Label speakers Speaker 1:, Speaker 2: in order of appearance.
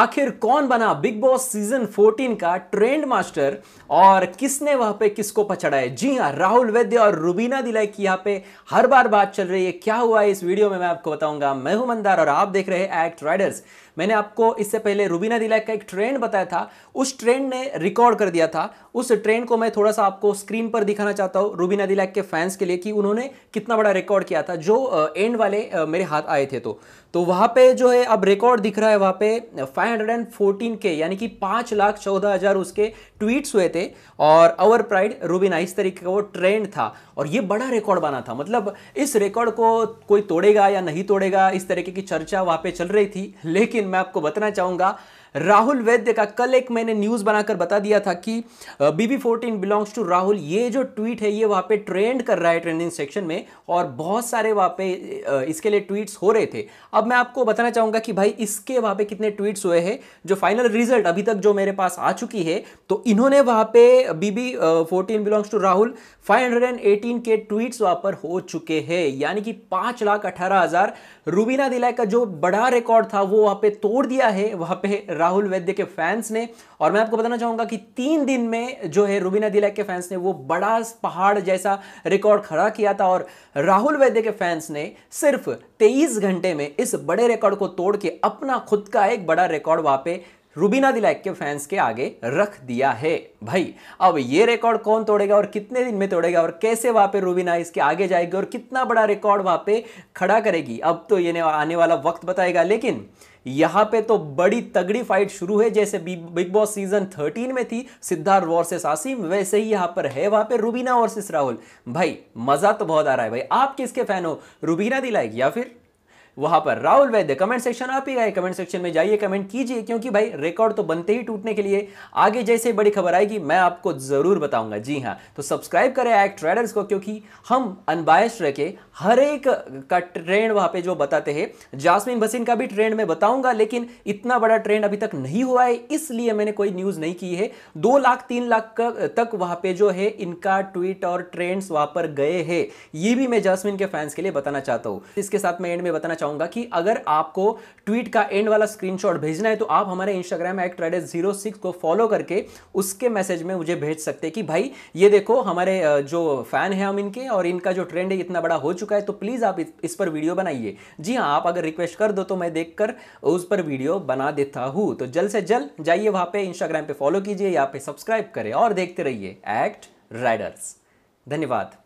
Speaker 1: आखिर कौन बना बिग बॉस सीजन 14 का ट्रेंड मास्टर और किसने वहां पे किसको पछड़ा है जी हाँ राहुल वैद्य और रुबीना दिलाई की यहाँ पे हर बार बात चल रही है क्या हुआ है इस वीडियो में मैं आपको बताऊंगा मैं हूं मंदार और आप देख रहे हैं एक्ट राइडर्स मैंने आपको इससे पहले रुबीना दिलाई का एक ट्रेंड बताया था उस ट्रेंड ने रिकॉर्ड कर दिया था उस ट्रेंड को मैं थोड़ा सा आपको स्क्रीन पर दिखाना चाहता हूँ रुबीना दिलाई के फैंस के लिए कि उन्होंने कितना बड़ा रिकॉर्ड किया था जो एंड वाले मेरे हाथ आए थे तो, तो वहाँ पे जो है अब रिकॉर्ड दिख रहा है वहाँ पे 514 के यानी कि पाँच लाख चौदह हज़ार उसके ट्वीट्स हुए थे और अवर प्राइड रूबिना इस तरीके का वो ट्रेंड था और ये बड़ा रिकॉर्ड बना था मतलब इस रिकॉर्ड को कोई तोड़ेगा या नहीं तोड़ेगा इस तरीके की चर्चा वहाँ पर चल रही थी लेकिन मैं आपको बताना चाहूँगा राहुल वैद्य का कल एक मैंने न्यूज़ बनाकर बता दिया था कि BB fourteen belongs to Rahul ये जो ट्वीट है ये वहां पे ट्रेंड कर रहा है ट्रेंडिंग सेक्शन में और बहुत सारे वहां पे इसके लिए ट्वीट्स हो रहे थे अब मैं आपको बताना चाहूंगा कि भाई इसके वहां पे कितने ट्वीट्स हुए हैं जो फाइनल रिजल्ट अभी तक जो मेरे पास आ चुकी है तो इन्होंने वहां पे BB fourteen belongs to Rahul five के ट्वीट्स वहां पर हो चुके हैं यानी कि पांच लाख अठारह हज़ार रूबीना दिलाय का जो बड़ा रिकॉर्ड था वो वहां पे तोड़ दिया है वहां पे राहुल वैद्य के फैंस ने और मैं आपको बताना चाहूंगा कि तीन दिन में जो है रूबीना दिलैक के फैंस ने वो बड़ा पहाड़ जैसा रिकॉर्ड खड़ा किया था और राहुल वैद्य के फैंस ने सिर्फ तेईस घंटे में इस बड़े रिकॉर्ड को तोड़ के अपना खुद का एक बड़ा रिकॉर्ड वहां पे रूबीना दिलैक के फैंस के आगे रख दिया है भाई अब ये रिकॉर्ड कौन तोड़ेगा और कितने दिन में तोड़ेगा और कैसे वहां पे रूबीना इसके आगे जाएगी और कितना बड़ा रिकॉर्ड वहां पे खड़ा करेगी अब तो ये आने वाला वक्त बताएगा लेकिन यहाँ पे तो बड़ी तगड़ी फाइट शुरू है जैसे बिग बॉस सीजन 13 में थी सिद्धार्थ वर्सेस आसिम वैसे ही यहाँ पर है वहाँ पे रूबीना वर्सेस राहुल भाई मज़ा तो बहुत आ रहा है भाई आप किसके फैन हो रूबीना दिलाएगी या फिर वहां पर राहुल वैद्य कमेंट सेक्शन आप ही कमेंट सेक्शन में जाइए कमेंट कीजिए क्योंकि भाई रिकॉर्ड तो बनते ही टूटने के लिए आगे जैसे बड़ी खबर आएगी मैं आपको जरूर बताऊंगा जी हाँ तो सब्सक्राइब करें एक्ट ट्रेडर्स को क्योंकि हम अनबायस रह के हर एक का ट्रेंड वहां पे जो बताते हैं जासमिन भसीन का भी ट्रेंड मैं बताऊंगा लेकिन इतना बड़ा ट्रेंड अभी तक नहीं हुआ है इसलिए मैंने कोई न्यूज नहीं की है दो लाख तीन लाख तक वहां पे जो है इनका ट्वीट और ट्रेंड्स वहां पर गए हैं ये भी मैं जासमिन के फैंस के लिए बताना चाहता हूँ इसके साथ मैं एंड में बताना चाहूंगा कि अगर आपको ट्वीट का एंड वाला स्क्रीनशॉट भेजना है तो आप हमारे Instagram act trader zero six को फॉलो करके उसके मैसेज में मुझे भेज सकते हैं कि भाई ये देखो हमारे जो फैन है हम इनके और इनका जो ट्रेंड है इतना बड़ा हो चुका है तो प्लीज़ आप इस पर वीडियो बनाइए जी हाँ आप अगर रिक्वेस्ट कर दो तो मैं देखकर उस पर वीडियो बना देता हूं तो जल्द से जल्द जाइए वहां पर इंस्टाग्राम पर फॉलो कीजिए या पे सब्सक्राइब करें और देखते रहिए एक्ट राइडर्स धन्यवाद